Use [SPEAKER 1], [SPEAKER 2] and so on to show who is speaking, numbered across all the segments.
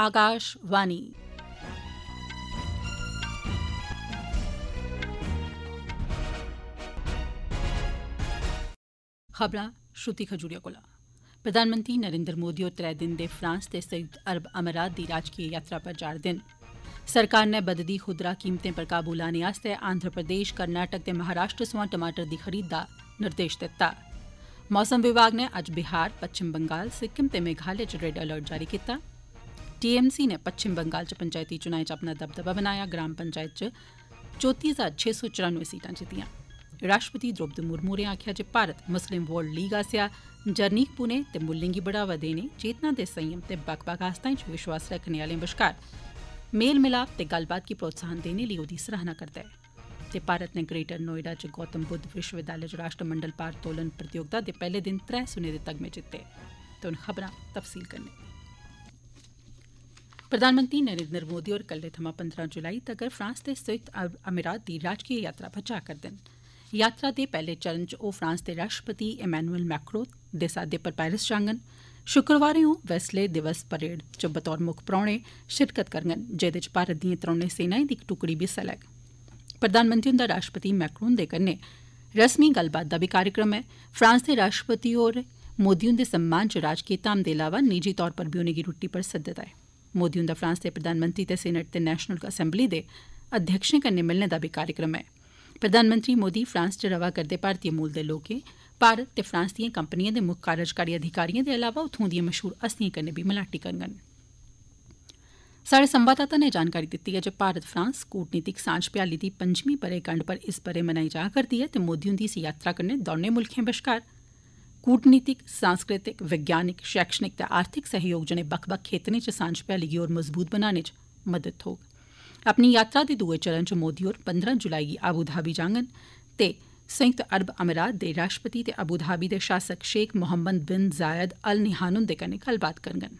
[SPEAKER 1] आकाशवाणी खबर श्रुति खजूरिया कोला प्रधानमंत्री नरेंद्र मोदी होर त्रै दिन दे फ्रांस ते संयुक्त अरब अमरात दी राजकीय यात्रा पर जा'रदे न सरकार ने बददी खुदरा कीमतें पर काबू लाने आस्तै आंध्र प्रदेश कर्नाटक ते महाराष्ट्र सोआं टमाटर दी खरीद दा निर्देश दित्ता मौसम विभाग ने अज्ज बिहार पच्छम बंगाल सिक्किम ते मेघालय च रेड अलर्ट जारी कीता टीएमसी ने पच्छम बंगाल च पंचायती चुनाएं च अपना दबदबा बनाया ग्राम पंचायत च चौती हजार छे सौ चौरानवे सीटां जितियां राष्ट्रपति द्रौपदी मुर्मू होरें आखेआ जे भारत मुस्लिम वर्ल्ड लीग आसेआ जरनीक पुने ते मुल्लें गी बढ़ावा देने चेतना दे संयम ते बक्ख बक्ख आस्थाएं च विश्वास रखने आह्लें बश्कार मेल मिलाप ते गल्लबात गी प्रोत्साहन देने लेई ओह्दी सराहना करदा ऐ ते भारत ने ग्रेटर नोएडा च गौतम बुद्ध विश्वविद्यालय च राष्ट्रमंडल भारतोलन प्रतियोगिता दे पैह्ले दिन त्रै सुने दे तगमे जित्ते ते हून खबरां तफसील कन्नै प्रधानमंत्री नरेन्द्र मोदी होर कल्लै थमां पंदरां जुलाई तगर फ्रांस ते संयुक्त अरब अमीरात दी राजकीय यात्रा पर जा करदे न यात्रा दे पहले चरण च फ्रांस दे राष्ट्रपति इमैनुअल मैक्रो दे साद्दे पर पेरिस जागन शुक्रवारें ओह् वैसले दिवस परेड च बतौर मुक्ख परौह्ने शिरकत कर च भारत दिए त्रौनें सेनाएं दी इक टुकड़ी बी हिस्सा लैग प्रधानमंत्री हुंदा राष्ट्रपति मैक्रोन हुंदे कन्नै रस्मी गल्लबात दा बी कार्यक्रम ऐ फ्रांस दे राष्ट्रपति होर मोदी हुंदे सम्मान च राजकीय धाम दे अलावा निजी तौर पर बी उनेंगी रूटी पर सद्दे दा ऐ मोदी हुंदा फ्रांस दे प्रधानमंत्री ते सीनेट ते नेशनल असेंबली दे अध्यक्षें कन्नै मिलने दा बी कार्यक्रम ऐ प्रधानमंत्री मोदी फ्रांस च रवा करदे भारतीय मूल दे लोकें भारत ते फ्रांस दिएं कंपनिएं दे मुक्ख कार्यकारी अधिकारिएं दे अलावा उत्थों दिएं मशहूर हस्तिएं कन्नै बी मलाटी करङन साढ़े संवाददाता ने जानकारी दी है जे भारत फ्रांस कूटनीतिक सांझ भ्याली दी पंजमी ब'रेगंड पर इस ब'रे मनाई जा करदी ऐ ते मोदी हुंदी इस यात्रा कन्नै दौनें मुल्खें बश्कार कूटनीतिक सांस्कृतिक वैज्ञानिक शैक्षणिक ते आर्थिक सहयोग जने बक्ख बक्ख खेत्तरें च सांझ भ्याली गी होर मजबूत बनाने च मदद थ्होग अपनी यात्रा दे दुए चरण च मोदी होर पंद्रह जुलाई गी आबूधाबी जांगन ते संयुक्त अरब अमीरात दे राष्ट्रपति ते आबूधाबी दे शासक शेख मोहम्मद बिन जायद अल निहान हुंदे कन्नै गल्लबात करङन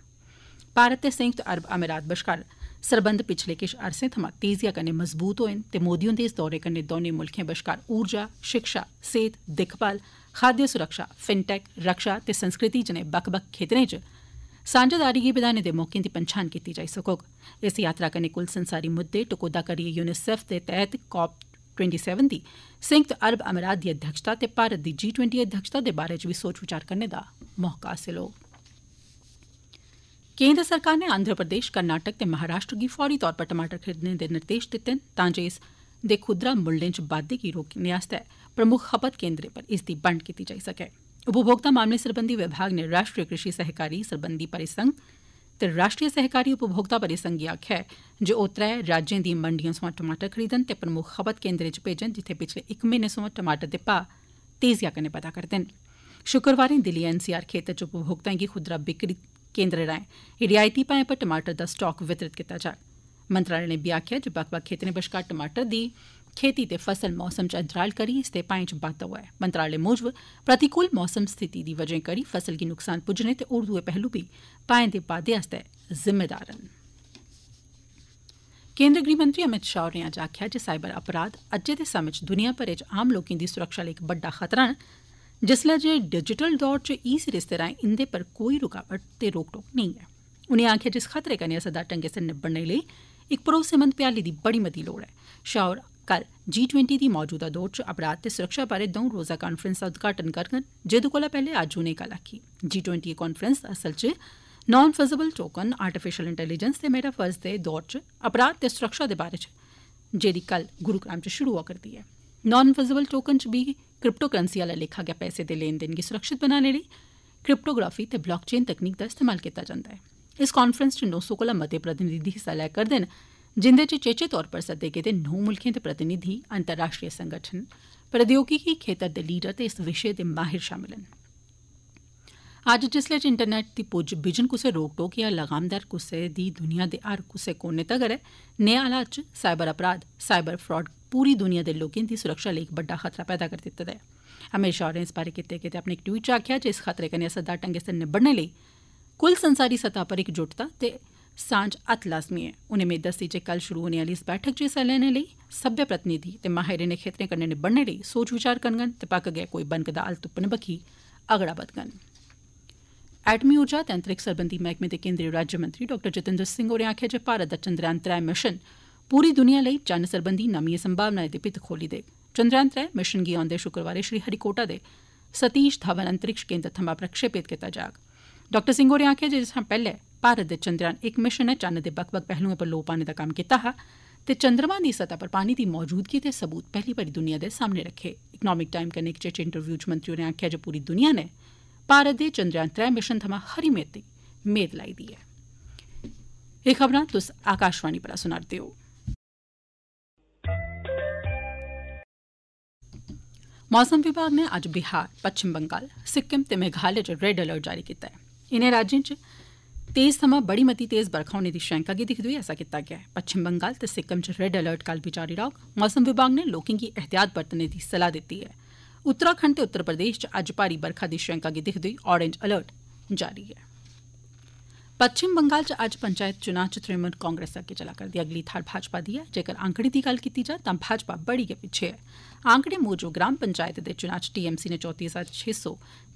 [SPEAKER 1] भारत ते संयुक्त अरब अमीरात बश्कार सरबंध पिछले किश अरसे थमां तेजिया कन्नै मजबूत होए न ते मोदी हुंदे इस दौरे कन्नै दौनें मुल्खें बश्कार ऊर्जा शिक्षा सेहत दिक्खभाल खाद्य सुरक्षा फिनटेक रक्षा ते संस्कृति जनेह बक्ख बक्ख खेतरें च सांझेदारी गी बधाने दे मौकें दी पंछान कीती जाई सकोग इस यात्रा कन्नै कुल संसारी मुद्दे टकोदा करियै यूनिसेफ दे तहत कॉप ट्वेंटी सैवन दी संयुक्त अरब अमरात दी अध्यक्षता ते भारत दी जी ट्वेंटी अध्यक्षता दे बारे च बी सोच विचार करने दा मौका हासिल होग केंद्र सरकार ने आंध्र प्रदेश कर्नाटक ते महाराष्ट्र गी फौरी तौर पर टमाटर खरीदने दे निर्देश दित्ते न तां जे इस दे खुदरा मुल्लें च बाद्दे गी रोकने आस्तै प्रमुख खपत केन्द्रें पर इसदी बंड कीती जाई सकै उपभोक्ता मामले सरबंधी विभाग ने राष्ट्रीय कृषि सहकारी सरबंधी परिसंघ ते राष्ट्रीय सहकारी उपभोक्ता परिसंघ गी आखेआ ऐ जे ओह् त्रै राज्यें दिएं मंडिएं सोयां टमाटर खरीदन ते प्रमुख खपत केन्द्रें च भेजन जित्थें पिछले इक म्हीने सोयां टमाटर दे भाऽ तेजिया कन्नै पता करदे न शुक्रवारें दिल्ली एनसीआर खेतर च उपभोक्ताएं गी खुदरा बिक्री केन्द्रें राएं रियायती भाएं पर टमाटर दा स्टाक वितरित कीता जाग मंत्रालय ने भी आखेआ जे बक्ख बक्ख बश्कार टमाटर दी खेती ते फसल मौसम च अंतराल करी इसदे भाएं च बाद्दा होआ ऐ मंत्रालय मूजब प्रतिकूल मौसम स्थिति दी वजह करी फसल गी नुकसान पुज्जने ते होर दुए पहलू भी भाएं दे बाद्दे आस्तै जिम्मेदार न केन्द्री गृहमंत्री अमित शाह होरें अज्ज आखेआ जे साइबर अपराध अज्जै दे समें च दुनिया भरै च आम लोकें दी सुरक्षा लेई इक बड्डा खतरा न जिसलै जे डिजिटल दौर च ई सिरिस दे राएं इंदे पर कोई रूकावट ते रोक टोक नेईं ऐ उनें आखेआ जिस इस खतरे कन्नै असरदार ढंगे सिर निबड़ने लेई इक भरोसेमंद भ्याली दी बड़ी मती लोड़ ऐ शाह होर कल जी ट्वेंटी दी मौजूदा दौर च अपराध ते सुरक्षा बारे द'ऊं रोजा कांफ्रैंस दा उद्घाटन करङन जेदे कोला पैहले अज्ज उनें गल्ल आखी जी ट्वेंटी कांफ्रैंस असल च non fungible token artificial intelligence ते फर्ज दे दौर च अपराध ते सुरक्षा दे बारे च जेदी कल गुरुग्राम च शुरू होआ करदी ऐ नान फजबल टोकन च बी क्रिप्टो करंसी आला लेखा गै पैसे दे लेन देन गी सुरक्षित बनाने लेई क्रिप्टोग्राफी ते ब्लाकचेन तकनीक दा इस्तेमाल कीता जंदा ऐ इस कांफ्रेंस च नौ सौ कोला मते प्रतिनिधि हिस्सा लै करदे न जिंदे च चेचे तौर पर सद्दे गेदे नौ मुल्खें दे प्रतिनिधि अंतर्राष्ट्रीय संगठन प्रौद्योगिकी खेतर दे लीडर ते इस विशे दे माहिर शामल न अज्ज जिसलै च इंटरनेट दी पुज्ज बिजन कुसै रोक टोक या लगामदार कुसै दी दुनिया दे हर कुसै कोने तगर ऐ नेह हालात च साइबर अपराध साइबर फ्राड पूरी दुनिया दे लोकें दी सुरक्षा लेई इक बड्डा खतरा पैदा करी दित्ते दा ऐ अमित शाह होरें इस बारे कीते गेदे अपने इक ट्वीट च आखेआ जे इस खतरे कन्नै असरदार ढंगै सिर निबड़ने लेई कुल संसारी सतह पर एकजुटता ते सांझ अत लाजमी ऐ उनें मेद दस्सी जे कल शुरू होने आली इस बैठक च हिस्सा लैने लेई सभ्य प्रतिनिधि ते माहिर इनें खेत्तरें कन्नै निबड़ने लेई सोच विचार करङन ते पक्कगै कोई बनकदा हल तुप्पने बक्खी अगड़ा बदगन एटमी ऊर्जा ते अंतरिक्ष सरबंधी मैह्कमे दे केंद्रीय राज्यमंत्री डॉ जितेंद्र सिंह होरें आखेआ जे भारत दा चंद्रयान त्रै मिशन पूरी दुनिया लेई चन्न सरबंधी नमिएं संभावनाएं दे भित्त खोली देग चंद्रयान त्रै मिशन गी औंदे शुक्रवारें हरिकोटा दे सतीश धवन अंतरिक्ष केन्द्र थमां प्रक्षेपित कीता जाग डाक्टर सिंह होरें आक्खेआ जे एह्दे शा पैहले भारत दे चंद्रयान इक मिशन नै चन्न दे बक्ख बक्ख पैहलुएं पर लोऽ पाने दा कम्म कीता हा ते चंद्रमा दी सतह पर पानी दी मौजूदगी दे सबूत पैहली बारी दुनिया दे सामने रक्खे इकनामिक टाईम कन्नै इक चेचे इंटरव्यु च मंत्री होरें आक्खेआ जे पूरी दुनिया नै भारत दे चंद्रयान त्रै मिशन थमां खरी मती मेद लाई दी ऐ मौसम विभाग नै अज्ज बिहार पच्छम बंगाल सिक्किम ते मेघालय च रेड अलर्ट जारी कीता ऐ इनें राज्यें च तेज थमां बड़ी मती तेज बरखा होने दी शैंका गी दिक्खदे होई ऐसा कीता गेआ ऐ पच्छम बंगाल ते सिक्किम च रेड अलर्ट कल बी जारी रौह्ग मौसम विभाग ने लोकें गी एहतियात बरतने दी सलाह दित्ती ऐ उत्तराखंड ते उत्तर प्रदेश च अज्ज भारी बरखा दी शैंका गी दिक्खदे होई ऑरेंज अलर्ट जारी ऐ पच्छम बंगाल च अज्ज पंचायत चुनाव च तृणमूल कांग्रेस अग्गे चला करदी अगली थाहर भाजपा दी ऐ जेकर आंकड़ी दी गल्ल कीती जा तां भाजपा बड़ी गै पिच्छे ऐ आंकड़े मूजब ग्राम पंचायत दे चुनाव च टीएमसी ने चौती हजार छे सौ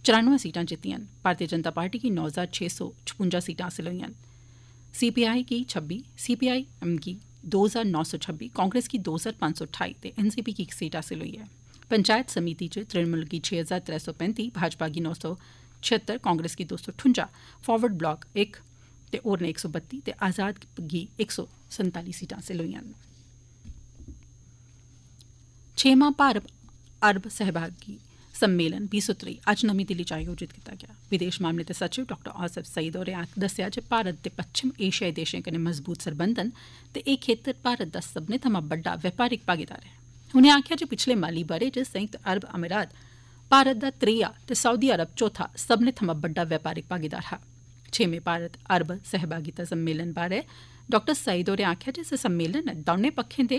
[SPEAKER 1] चौरानवे सीटां जित्तियां न भारतीय जनता पार्टी गी नौ हजार छे सौ छपुंजा सीटां हासिल होईयां न सीपीआई गी छब्बी सीपीआई एम गी दो हजार नौ सौ छब्बी कांग्रेस गी दो हजार पंज सौ ठाई ते एनसीपी गी इक सीट हासिल हुई ऐ पंचायत समिति च तृणमूल गी छे हजार त्रै सौ पैंती भाजपा गी नौ सौ छिहत्तर कांग्रेस गी दो सौ ठुंजा फारवर्ड ब्लाक इक ते होरने इक सौ बत्ती ते आज़ाद गी इक सौ संताली सीटा हासिल हुई छेमां भारत अरब सहभागी सम्मेलन भी सौ त्रेई अज्ज नमीं दिल्ली च आयोजित कीता गया विदेश मामले दे सचिव डॉ आसिफ सईद होरें दस्सेआ जे भारत दे पच्छम एशियाई देशें कन्नै मजबूत सरबंध न ते एह् भारत दा सबने थमां बड्डा व्यापारिक भागीदार ऐ उनें आखेआ जे पिछले माली ब'रे च संयुक्त अरब अमीरात भारत दा त्रीया ते सऊदी अरब चौथा सब्मनें थमां बड्डा व्यापारिक भागीदार हा छेमें भारत अरब सहभागिता सम्मेलन बारै डॉ सईद होरें आक्खेआ जे इस सम्मेलन नै दौनें पक्खें दे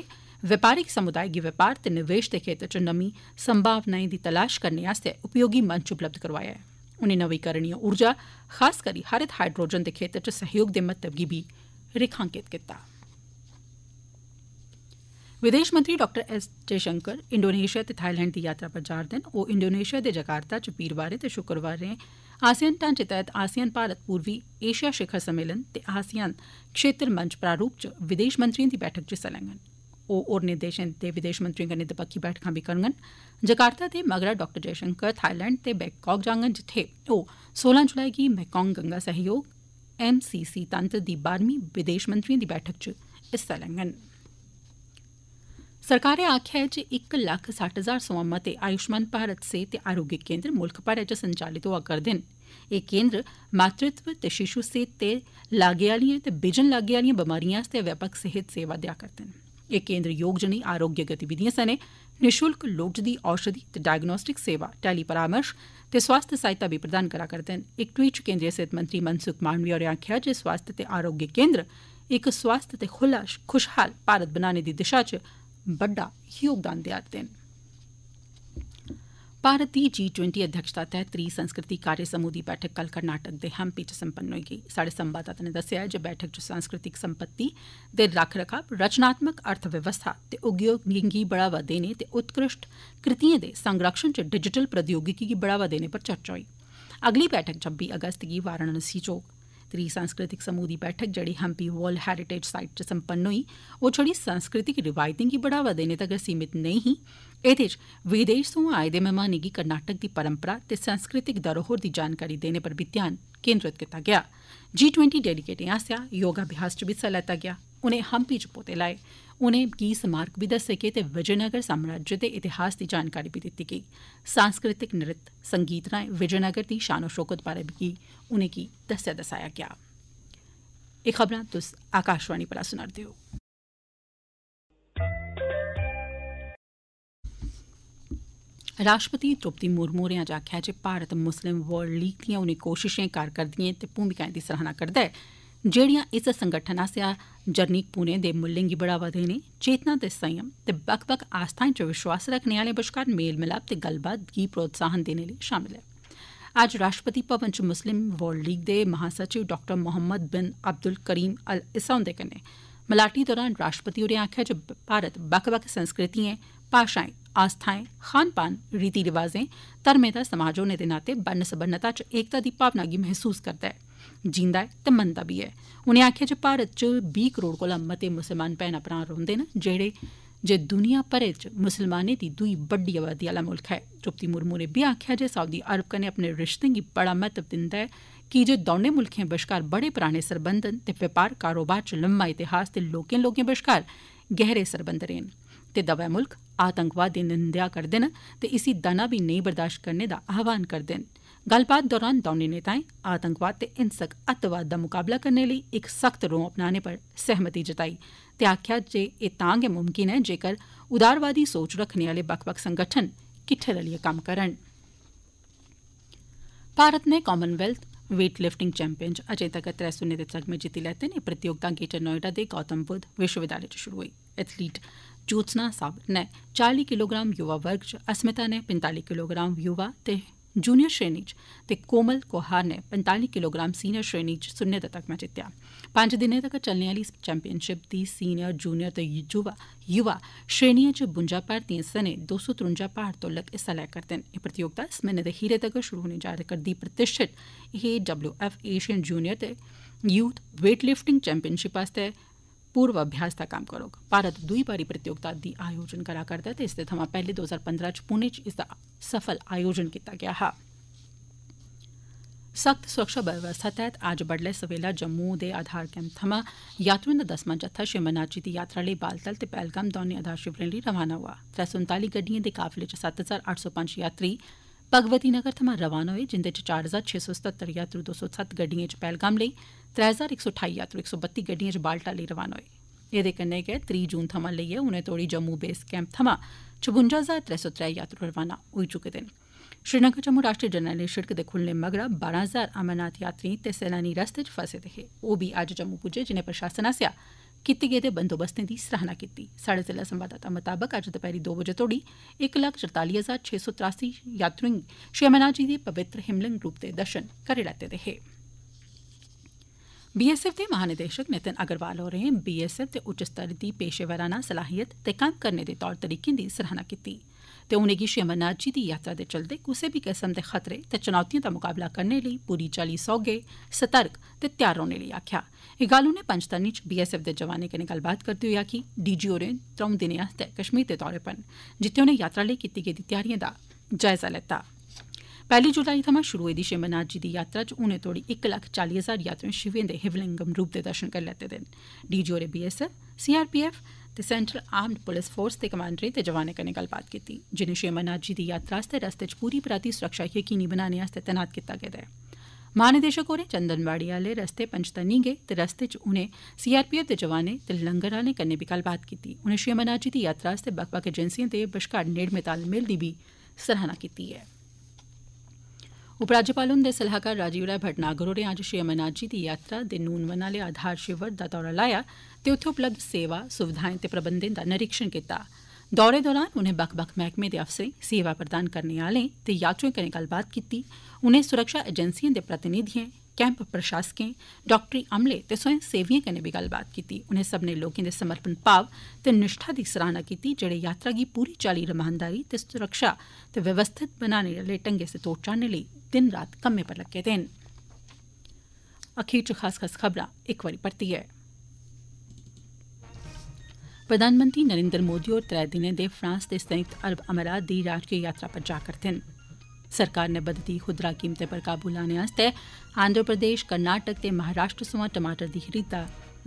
[SPEAKER 1] व्यापारिक समुदाय गी बपार ते निवेश दे खेतर च नमीं संभावनाएं दी तलाश करने आस्तै उपयोगी मंच उपलब्ध करोआया ऐ उनें नवीकरणीय ऊर्जा खास करी हरित हाइड्रोजन दे खेतर च सहयोग दे महत्व गी बी रेखांकित कीता ऐ विदेश मंत्री डॉ एस जयशंकर इंडोनेशिया ते थाईलैंड दी यात्रा पर जा रहे ओह् इंडोनेशिया दे जकार्ता च पीरवारें ते शुक्रवारें आसियान ढांचे तहत आसियान भारत पूर्वी एशिया शिखर सम्मेलन ते आसियान क्षेत्र मंच प्रारूप च विदेश मंत्रियों दी बैठक च हिस्सा लैंगन ओ होरनें देशें दे विदेश मंत्रियों कन्नै दपक्खी बैठक भी करङन जकार्ता के मगरा डॉ जयशंकर थाईलैंड ते बैंकाक जागन जिथे ओ सोलह जुलाई की मैकांग गंगा सहयोग एमसीसी तंत्र दी बारहवीं विदेश मंत्रियों दी बैठक च हिस्सा लैङन सरकारै आक्खेआ ऐ जे इक लक्ख सट्ठ हजार सोयां मते आयुष्मान भारत सेहत ते आरोग्य केन्द्र मुल्ख भरै च संचालित होआ करदे न एह् केन्द्र मातृत्व ते शिशु सेहत ते लागे आलिए ते बिजन लागै आलिएं बमारिएं आस्तै व्यापक सेहत सेवा देआ करदे न एह् केन्द्र योग जनेही आरोग्य गतिविधिएं सनें निशुल्क लोड़चदी औषधि ते डायग्नोस्टिक सेवा टेली परामर्श ते स्वास्थ्य सहायता बी प्रदान करा करदे न इक ट्वीट च केन्द्रीय सेहत मंत्री मनसुख मांडविया होरें आक्खेआ जे स्वास्थ्य ते आरोग्य केन्द्र इक स्वास्थ ते खुला खुशहाल भारत बनाने दी दिशा च बड़ा योगदान देआ'रदे न भारत की जी ट्वेंटी अध्यक्षता तहत त्री संस्कृति कार्य समूह की बैठक कल कर्नाटक के हम्पी च संपन्न होई गई साढ़े संवाददाता ने दसा है जो बैठक च सांस्कृतिक संपत्ति के रख रखाव रचनात्मक अर्थव्यवस्था ते उद्योगें बढ़ावा देने ते उत्कृष्ट कृतियों के संरक्षण च डिजिटल प्रौद्योगिकी की बढ़ावा देने पर चर्चा हुई अगली बैठक छब्बी अगस्त की वाराणसी च स्तरीय सांस्कृतिक समूह की बैठक जड़ी हम्पी वर्ल्ड हेरिटेज साइट च संपन्न होई ओह् छड़ी सांस्कृतिक रिवायतें गी बढ़ावा देने तगर सीमित नेईं ही एह्दे च विदेश सोआं आए दे मेहमानें गी कर्नाटक दी परम्परा ते सांस्कृतिक धरोहर दी जानकारी देने पर बी ध्यान केन्द्रित कीता गेआ जी ट्वेंटी डेलीगेटें आसेआ योगाभ्यास च बी हिस्सा लैता गेआ उ'नें हम्पी च पोते लाए गी स्मारक बी दस्से गे ते विजयनगर साम्राज्य दे इतिहास दी जानकारी बी दित्ती गेई सांस्कृतिक नृत्य संगीत राएं विजयनगर दी शानो शौकत बारे बी उनेंगी दस्सेआ दसाया गया एह् खबरां तुस आकाशवाणी राष्ट्रपति द्रौपदी मुर्मू होरें अज्ज आखेआ जे भारत मुस्लिम वर्ल्ड लीग दिएं उनें कोशिशें कारकरदगिएं ते भूमिकाएं दी सराहना करदा ऐ जेड़ियां इस संगठन आस्सेआ जरनीक पुणे दे मुल्लें गी बढ़ावा देने चेतना ते संयम ते बक्ख बक्ख आस्थाएं च विश्वास रखने आह्लें बश्कार मेल मिलाप ते गल्लबात गी प्रोत्साहन देने लेई शामल ऐ अज्ज राष्ट्रपति भवन च मुस्लिम वर्ल्ड लीग दे महासचिव डॉ मोहम्मद बिन अब्दुल करीम अल इसा हुंदे कन्नै मलाटी दौरान राष्ट्रपति होरें आखेआ जे भारत बक्ख बक्ख संस्कृतिएं भाषाएं आस्थाएं खान पान रीति रिवाजें धर्में दा समाज होने दे नाते बन्न सबन्नता च एकता दी भावना गी करता करदा ऐ जींदा ऐ ते मरदा बी ऐ उनें आक्खेआ जे भारत च बीह् करोड़ कोला मते मुसलमान भैनां भ्रां रौंह्दे न जेड़े जे दुनिया भरै च मुसलमानें दी दुई बड्डी आबादी आह्ला मुल्ख ऐ द्रौपदी मुर्मू ने इब्बी आक्खेआ जे साउदी अरब कन्नै अपने रिश्तें गी बड़ा महत्व दिंदा ऐ की जे दौनें मुल्खें बश्कार बड़े पराने सरबंध न ते व्यापार कारोबार च लम्मा इतिहास ते लोकें लोकें बश्कार गहरे सरबंध रेह् न ते दवै मुल्ख आतंकवाद दी निंदेआ करदे न ते इसी दना बी नेई बर्दाश्त करने दा आह्वान करदे न गल्लबात दौरान दौनें नेताएं आतंकवाद ते हिंसक अत्तवाद दा मुकाबला करने लेई इक सख्त रौं अपनाने पर सहमति जताई ते आक्खेआ जे एह् तां गै मुमकिन ऐ जेकर उदारवादी सोच रखने आले बक्ख बक्ख संगठन किट्ठे रलियै कम्म करन भारत ने कामनवेल्थ वेट लिफ्टिंग चैंपियन च अजें तक त्रै सुन्ने दे तगमे जित्ती लैते ने प्रतियोगिता ग्रेटर नोएडा दे गौतम बुद्ध विश्वविद्यालय च शुरू होई एथलीट ज्योत्सना सावर ने चाली किलोग्राम युवा वर्ग च अस्मिता ने पंताली किलोग्राम युवा ते जूनियर श्रेणी च ते कोमल कोहार ने पंताली किलोग्राम सीनियर श्रेणी च सुन्ने दा तगमा जित्तेआ पंज दिनें तक चलने आह्ली इस चैंपियनशिप दी सीनियर जूनियर ते युवा श्रेणी च बुंजा भारतीयें सने दो सौ त्रुंजा भारतोलक हिस्सा लै करदे न एह् प्रतियोगिता इस म्हीने दे खीरे तक शुरू होने जा करदी प्रतिष्ठित A W F Asian junior ते यूथ वेटलिफ्टिंग चैंपियनशिप आस्तै पूर्वाभ्यास दा काम करोग भारत दुई बारी प्रतियोगिता दी आयोजन करा करदा ऐ ते तो इसदे थमां पहले दो हजार पंद्रह च पुणे च इसदा सफल आयोजन कीता गया हा सख्त सुरक्षा व्यवस्था तहत अज्ज बड्डलै सवेला जम्मू दे आधार कैंप थमां यात्रुएं दा दसमां जत्था जी दी यात्रा लेई बालतल ते पहलगाम दौनें आधार शिविरें लेई रवाना हुआ त्रै सौ उन्ताली गड्डिएं दे काफिले च सत्त हजार अट्ठ सौ पंज यात्री भगवती नगर थमां रवाना होए जिन्दे च चार हजार छे सौ सत्हत्तर यात्रु दो सौ सत्त गड्डिएं च पहलगाम लेई त्रै हजार इक सौ ठाई यात्रु इक सौ बत्ती गड्डिएं च बालटा लेई रवाना होए एह्दे कन्नै गै त्री जून थमां लेइयै हुनै तोड़ी जम्मू बेस कैंप थमां छपुंजा हजार त्रै सौ त्रै यात्रु रवाना होई चुके दे न श्रीनगर जम्मू राष्ट्रीय जरनैली सिड़क दे खुल्लने मगरा बारां हजार अमरनाथ यात्रिएं ते सैलानी रस्ते च फसे दे हे ओह् बी अज्ज जम्मू पुज्जे जिनें प्रशासन आसेआ कीते गेदे बंदोबस्तें दी सराहना कीती स्हाड़े जिला संवाददाता मताबक अज्ज दपैह्री दो बजे तोड़ी इक लक्ख चरताली हजार छे सौ त्रासी यात्रुएं श्री अमरनाथ जी दे पवित्र हिमलिंग रूप दे दर्शन करी लैते दे हे बीएसएफ दे महानिदेशक नितिन अग्रवाल होरें बीएसएफ दे उच्च स्तर दी पेशेवराना सलाहियत ते कम्म करने दे तौर तरीकें दी सराहना कीती ऐ ते उनेंगी श्री अमरनाथ जी दी यात्रा दे चलदे कुसै बी किस्म दे खतरे ते चुनौतिएं दा मुकाबला करने लेई पूरी चाल्ली सौगे सतर्क ते तैयार रौहने लेई आक्खेआ एह् गल्ल उनें पंजतनी च बीएसएफ दे जवानें कन्नै गल्लबात करदे होई आक्खी डीजी होरें त्र'ऊं दिनें आस्तै कश्मीर दे दौरे पर जित्थे जित्थें उनें यात्रा लेई कीती गेदी त्यारिएं दा जायजा लैता पैहली जुलाई थमां शुरू होई दी श्री अमरनाथ जी दी यात्रा च हूनै तोड़ी इक लक्ख चाली हजार यात्रुएं शिवें दे हिवलिंगम रूप दे दर्शन करी लैते दे न डीजी होरें बीएसएफ सीआरपीएफ ते सेंट्रल आर्म्ड पुलिस फोर्स दे कमांडरें ते जवानें कन्नै गल्लबात कीती जिनें श्री अमरनाथ जी दी यात्रा आस्तै रस्ते च पूरी पराती सुरक्षा यकीनी बनाने आस्तै तैनात कीता गेदा ऐ महानिदेशक होरें चंदनवाड़ी आह्ले रस्ते पंचतनी गे ते रस्ते च उनें सीआरपीएफ दे जवानें ते लंगर आह्लें कन्नै बी गल्लबात कीती उनें श्री अमरनाथ जी दी यात्रा आस्तै बक्ख बक्ख एजेंसिएं दे बश्कार नेड़मे तालमेल दी बी सराहना कीती ऐं उपराज्यपाल हुंदे सलाहकार राजीव राय भटनागर होरें अज्ज श्री अमरनाथ जी दी यात्रा दे नूनवन आह्ले आधार शिविर दा दौरा लाया ते उत्थे उपलब्ध सेवा सुविधाएं ते प्रबंधें दा निरीक्षण कीता दौरे दौरान उनें बक्ख बक्ख मैह्कमें दे अफसरें सेवा प्रदान करने आह्लें ते यात्रुएं कन्नै गल्लबात कीती उनें सुरक्षा एजेंसिएं दे प्रतिनिधिएं कैंप प्रशासकें डाक्टरी अमले ते स्वयंसेवियें कन्नै बी गल्लबात कीती उनें सब्मनें लोकें दे समर्पण भाव ते निष्ठा दी सराहना कीती जेड़े यात्रा गी पूरी चाल्ली रमानदारी ते सुरक्षा ते व्यवस्थित बनाने आले ढंगै तोड़ चाढ़ने लेई दिन रात कम्मै पर लग्गे दे न प्रधानमंत्री नरेन्द्र मोदी होर त्रै दिनें दे फ्रांस दे संयुक्त अरब अमारात दी राजकीय यात्रा पर जा करदे न सरकार ने बदती खुदरा कीमतें पर काबू लाने आस्तै आंध्र प्रदेश कर्नाटक ते महाराष्ट्र सोयां टमाटर दी खरीद दा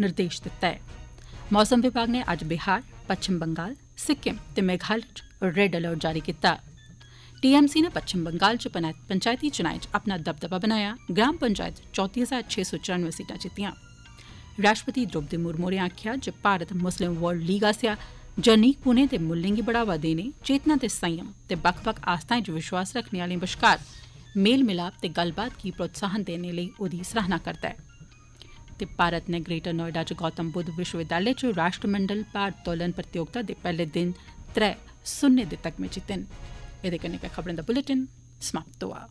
[SPEAKER 1] निर्देश दित्ता है मौसम विभाग ने अज्ज बिहार पच्छम बंगाल सिक्किम ते मेघालय च रेड अलर्ट जारी कीता टीएमसी ने पच्छम बंगाल च पंचायती चुनाएं च अपना दबदबा बनाया ग्राम पंचायत चौती हजार छे सौ चौरानवे सीटां जित्तियां राष्ट्रपति द्रौपदी मुर्मू होरें आखेआ जे भारत मुस्लिम वर्ल्ड लीग आसेआ जरनीक पुणे ते मुल्लें गी बढ़ावा देने चेतना ते संयम ते बक्ख बक्ख आस्थाएं च विश्वास रखने आलें बश्कार मेल मिलाप ते गल्लबात गी प्रोत्साहन देने लेई ओदी सराहना करदा ऐ ते भारत ने ग्रेटर नोएडा च गौतम बुद्ध विश्वविद्यालय च राश्ट्रमंडल भारोत्तोलन प्रतियोगिता दे पहले दिन त्रै सुन्ने दे तगमे जित्ते न एह्दे कन्नै गै खबरें दा बुलेटिन समाप्त होआ